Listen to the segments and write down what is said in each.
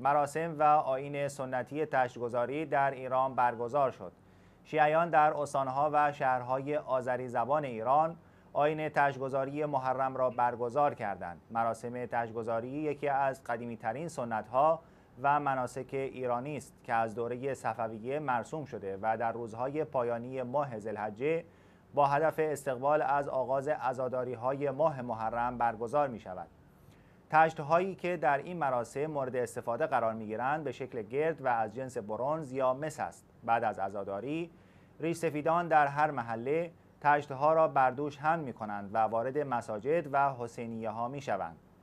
مراسم و آین سنتی تشتگذاری در ایران برگزار شد شیعیان در استانها و شهرهای آذری زبان ایران آین تشتگذاری محرم را برگزار کردند مراسم تشتگذاری یکی از قدیمی ترین و مناسک ایرانی است که از دوره صفویه مرسوم شده و در روزهای پایانی ماه زلحجه با هدف استقبال از آغاز ازاداری های ماه محرم برگزار می شود تجدهایی که در این مراسم مورد استفاده قرار میگیرند به شکل گرد و از جنس برونز یا مس است بعد از عزاداری ریش سفیدان در هر محله تجدها را بردوش هم می کنند و وارد مساجد و حسینیه ها می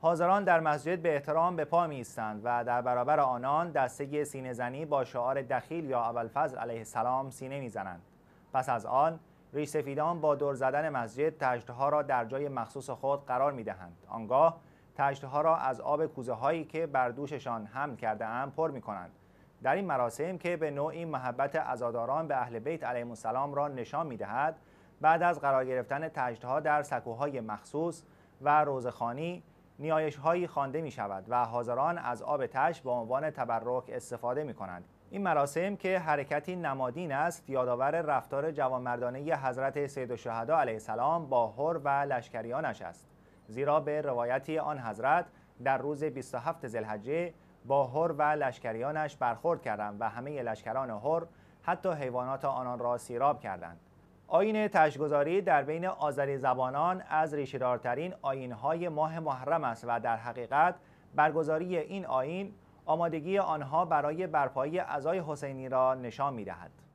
حاضران در مسجد به احترام به پا می و در برابر آنان دسته سینه زنی با شعار دخیل یا ابوالفضل علیه السلام سینه می پس از آن ریش سفیدان با دور زدن مسجد تجدها را در جای مخصوص خود قرار می دهند. آنگاه ها را از آب کوزه هایی که بر دوششان حمل کرده ام پر می کنند. در این مراسم که به نوعی محبت عزاداران به اهل بیت علیهم السلام را نشان می دهد بعد از قرار گرفتن ها در سکوهای مخصوص و روزخانی نیایش هایی خوانده می شود و حاضران از آب تشت به عنوان تبرک استفاده می کنند. این مراسم که حرکتی نمادین است یادآور رفتار جوانمردانه حضرت سید الشهدا علیه السلام با هر و لشکریانش است. زیرا به روایتی آن حضرت در روز 27 زلحجه با هر و لشکریانش برخورد کردند و همه لشکران هر حتی حیوانات آنان را سیراب کردند آین تشگذاری در بین آذری زبانان از ریشهدارترین آینهای ماه محرم است و در حقیقت برگزاری این آین آمادگی آنها برای برپایی ازای حسینی را نشان دهد.